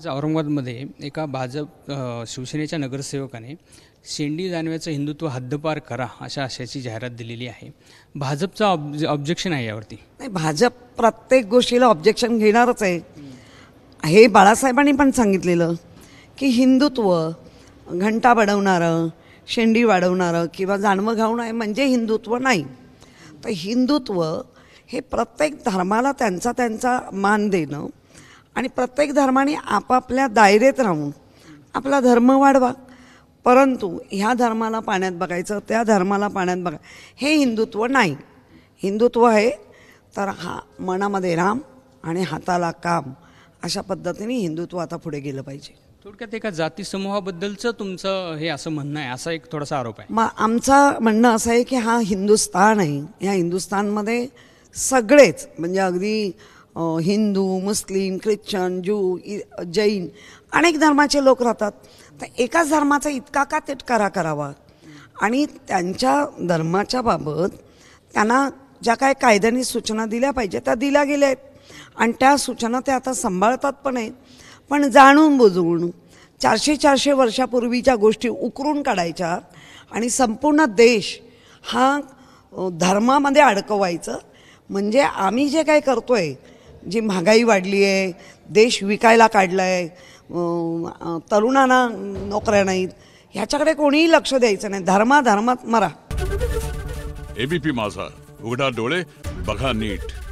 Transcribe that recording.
आज औरंगाबादमध्ये एका भाजप शिवसेनेच्या नगरसेवकाने शेंडी जानव्याचं हिंदुत्व हद्दपार करा अशा आशयाची जाहिरात दिलेली आहे भाजपचा ऑब्ज ऑब्जेक्शन आहे यावरती नाही भाजप प्रत्येक गोष्टीला ऑब्जेक्शन घेणारच आहे हे बाळासाहेबांनी पण सांगितलेलं की हिंदुत्व घंटा बडवणारं शेंडी वाढवणारं किंवा जाणवं घावणं आहे म्हणजे हिंदुत्व नाही तर हिंदुत्व हे प्रत्येक धर्माला त्यांचा त्यांचा मान देणं आणि प्रत्येक धर्माने आपापल्या दायरेत राहून आपला धर्म वाढवा परंतु ह्या धर्माला पाण्यात बघायचं त्या धर्माला पाण्यात बघा हे हिंदुत्व नाही हिंदुत्व आहे तर हा मनामध्ये राम आणि हाताला काम अशा पद्धतीने हिंदुत्व आता पुढे गेलं पाहिजे थोडक्यात एका जाती समूहाबद्दलचं तुमचं हे असं म्हणणं आहे असा एक थोडासा आरोप आहे मग आमचा म्हणणं असं आहे की हा हिंदुस्तान आहे ह्या हिंदुस्तानमध्ये सगळेच म्हणजे अगदी Hindu Muslim Christian Jew Jain अनेक धर्माचे लोक राहतात तर एकाच धर्माचा इतका का तिटकारा करावा आणि त्यांच्या धर्माच्या बाबत त्यांना ज्या काय कायद्याने सूचना दिल्या पाहिजे त्या दिल्या गेल्या आहेत आणि त्या सूचना त्या आता सांभाळतात पण आहेत पण जाणून बुजवून चारशे चारशे वर्षापूर्वीच्या गोष्टी उकरून काढायच्या आणि संपूर्ण देश हा धर्मामध्ये अडकवायचं म्हणजे आम्ही जे काय करतो आहे जी महागाई वाढली आहे देश विकायला काढला आहे तरुणांना नोकऱ्या नाहीत ह्याच्याकडे कोणीही लक्ष द्यायचं नाही धर्मा धर्मात मरा एबीपी माझा उघडा डोळे बघा नीट